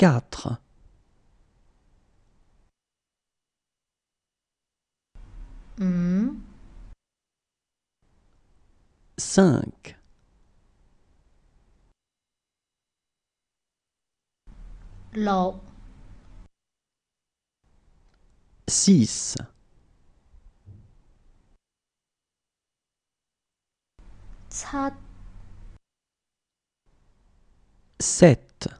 4. Mm. 5. 6. 7.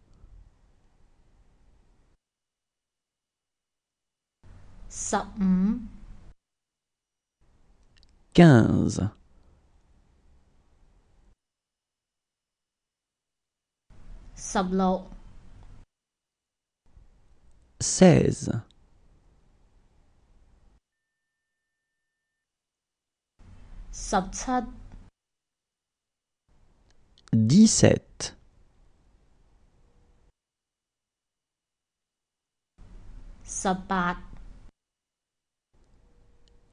十五，quinze，十六，seize，十七，dix-sept。十八。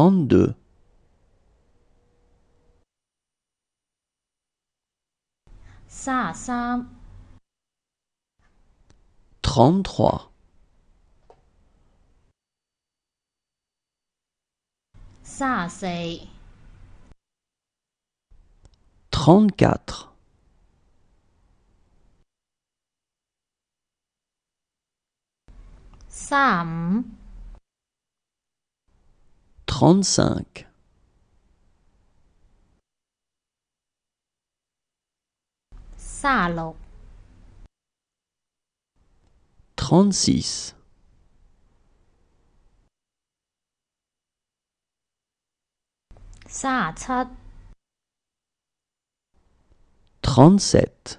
trente-deux. Trente-trois. Trente-quatre trente-cinq. Salo. Trente-six. Trente-sept.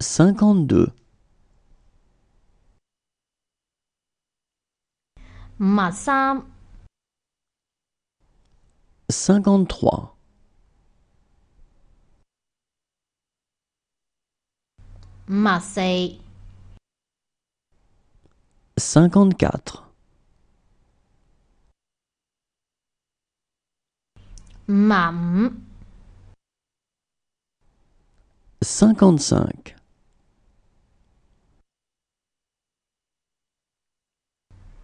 cinquante-deux. Cinquante-trois. Cinquante-quatre. Mam Cinquante-cinq.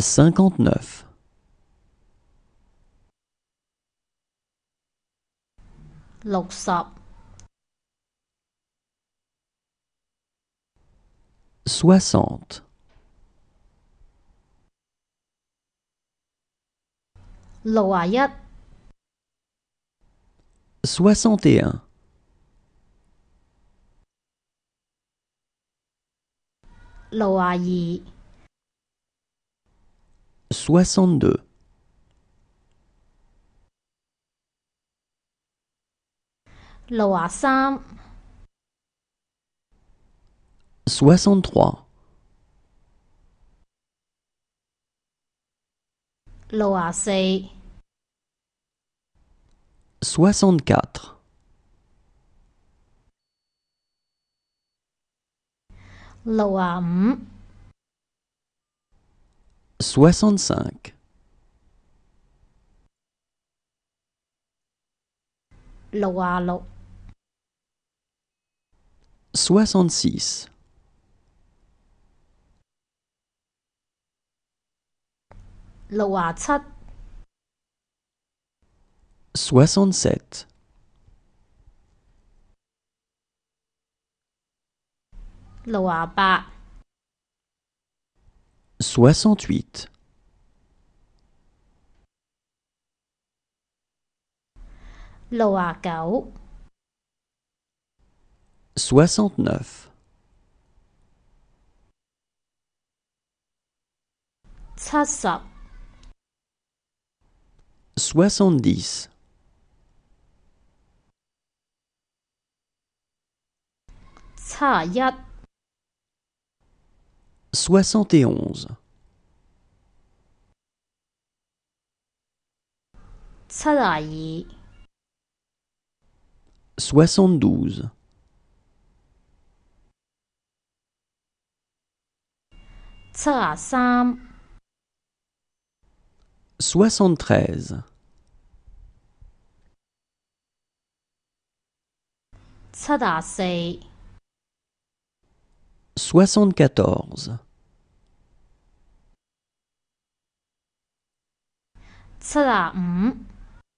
59 60 61 61 62 soixante deux soixante-trois Soixante-quatre. soixante-quatre soixante-cinq. Soixante-six. Soixante-sept. soixante 68 69 69 70 71 71 72 73 73 74 75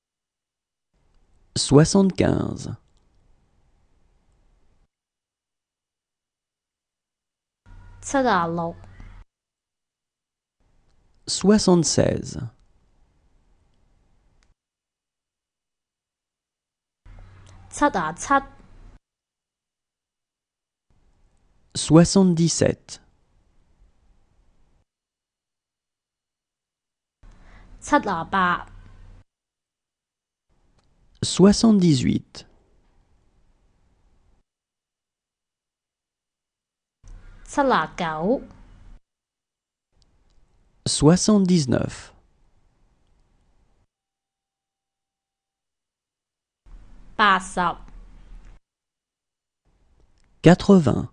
76 76 77 78 78 79 79 80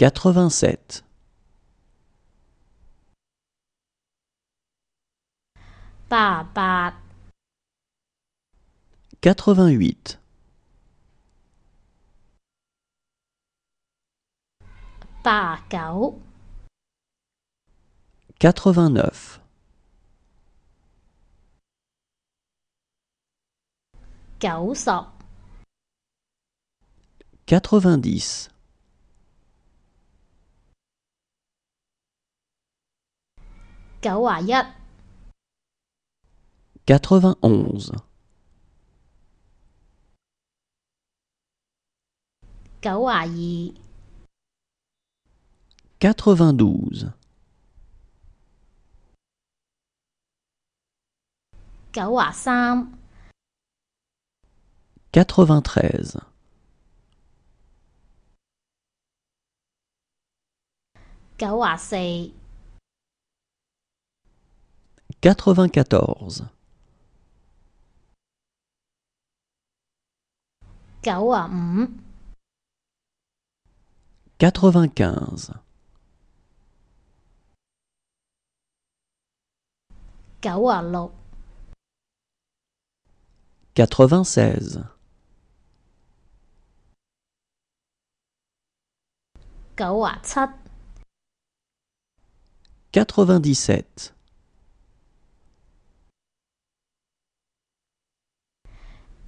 87 88 89 90九話一，九話二，九話三，九話四。94 95 96 97